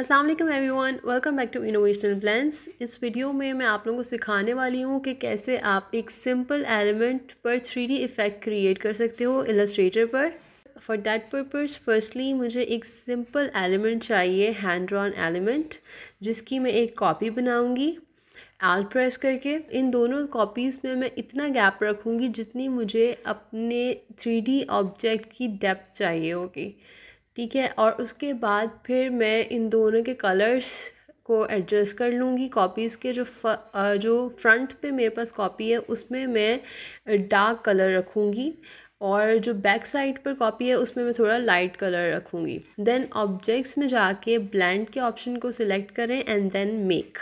Aslam everyone welcome back to innovational plans इस video में मैं आप लोगों को सिखाने वाली हूँ कि कैसे आप एक सिंपल एलिमेंट पर थ्री डी इफ़ेक्ट क्रिएट कर सकते हो इलस्ट्रेटर पर फॉर दैट पर्पज़ फर्स्टली मुझे एक सिंपल एलिमेंट चाहिए हैंड ड्रॉन एलिमेंट जिसकी मैं एक कॉपी बनाऊँगी आल प्रेस करके इन दोनों कॉपीज़ में मैं इतना गैप रखूँगी जितनी मुझे अपने थ्री ऑब्जेक्ट की डेप्थ चाहिए होगी okay? ठीक है और उसके बाद फिर मैं इन दोनों के कलर्स को एडजस्ट कर लूँगी कॉपीज़ के जो फ, जो फ्रंट पे मेरे पास कॉपी है उसमें मैं डार्क कलर रखूँगी और जो बैक साइड पर कॉपी है उसमें मैं थोड़ा लाइट कलर रखूँगी देन ऑब्जेक्ट्स में जाके ब्लेंड के ऑप्शन को सिलेक्ट करें एंड देन मेक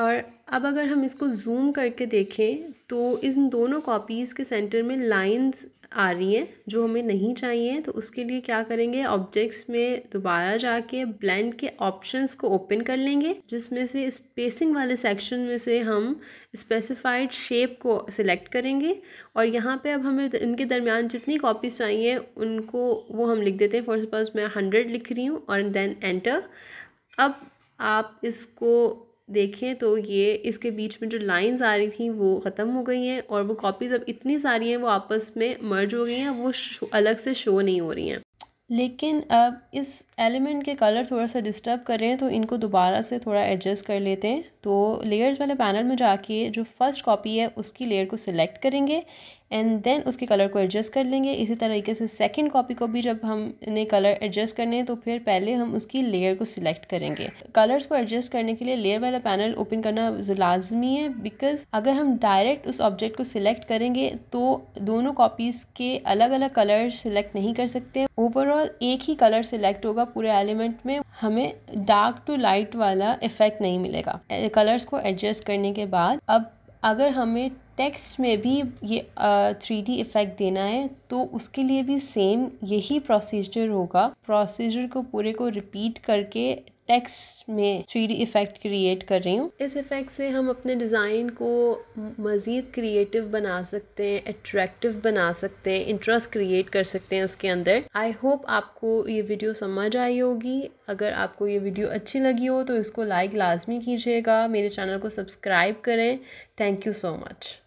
और अब अगर हम इसको जूम करके देखें तो इन दोनों कॉपीज़ के सेंटर में लाइंस आ रही हैं जो हमें नहीं चाहिए तो उसके लिए क्या करेंगे ऑब्जेक्ट्स में दोबारा जाके ब्लेंड के ऑप्शंस को ओपन कर लेंगे जिसमें से स्पेसिंग वाले सेक्शन में से हम स्पेसिफाइड शेप को सिलेक्ट करेंगे और यहाँ पे अब हमें इनके दरमियान जितनी कॉपीज़ चाहिए उनको वो हम लिख देते हैं फॉर सपोज मैं हंड्रेड लिख रही हूँ और देन एंटर अब आप इसको देखें तो ये इसके बीच में जो लाइंस आ रही थी वो ख़त्म हो गई हैं और वो कॉपीज़ अब इतनी सारी हैं वो आपस में मर्ज हो गई हैं वो अलग से शो नहीं हो रही हैं लेकिन अब इस एलिमेंट के कलर थोड़ा सा डिस्टर्ब कर रहे हैं तो इनको दोबारा से थोड़ा एडजस्ट कर लेते हैं तो लेयर्स वाले पैनल में जाके जो फर्स्ट कॉपी है उसकी लेयर को सिलेक्ट करेंगे एंड देन उसके कलर को एडजस्ट कर लेंगे इसी तरीके से सेकंड कॉपी को भी जब हम इन्हें कलर एडजस्ट करने हैं तो फिर पहले हम उसकी लेयर को सिलेक्ट करेंगे कलर्स को एडजस्ट करने के लिए लेयर वाला पैनल ओपन करना लाजमी है बिकॉज अगर हम डायरेक्ट उस ऑब्जेक्ट को सिलेक्ट करेंगे तो दोनों कॉपीज़ के अलग अलग कलर सिलेक्ट नहीं कर सकते ओवरऑल एक ही कलर सिलेक्ट होगा पूरे एलिमेंट में हमें डार्क टू लाइट वाला इफेक्ट नहीं मिलेगा कलर्स को एडजस्ट करने के बाद अब अगर हमें टेक्स्ट में भी ये थ्री डी इफ़ेक्ट देना है तो उसके लिए भी सेम यही प्रोसीजर होगा प्रोसीजर को पूरे को रिपीट करके टेक्स्ट में थ्री इफ़ेक्ट क्रिएट कर रही हूँ इस इफ़ेक्ट से हम अपने डिज़ाइन को मज़ीद क्रिएटिव बना सकते हैं अट्रैक्टिव बना सकते हैं इंटरेस्ट क्रिएट कर सकते हैं उसके अंदर आई होप आपको ये वीडियो समझ आई होगी अगर आपको ये वीडियो अच्छी लगी हो तो इसको लाइक लाजमी कीजिएगा मेरे चैनल को सब्सक्राइब करें थैंक यू सो मच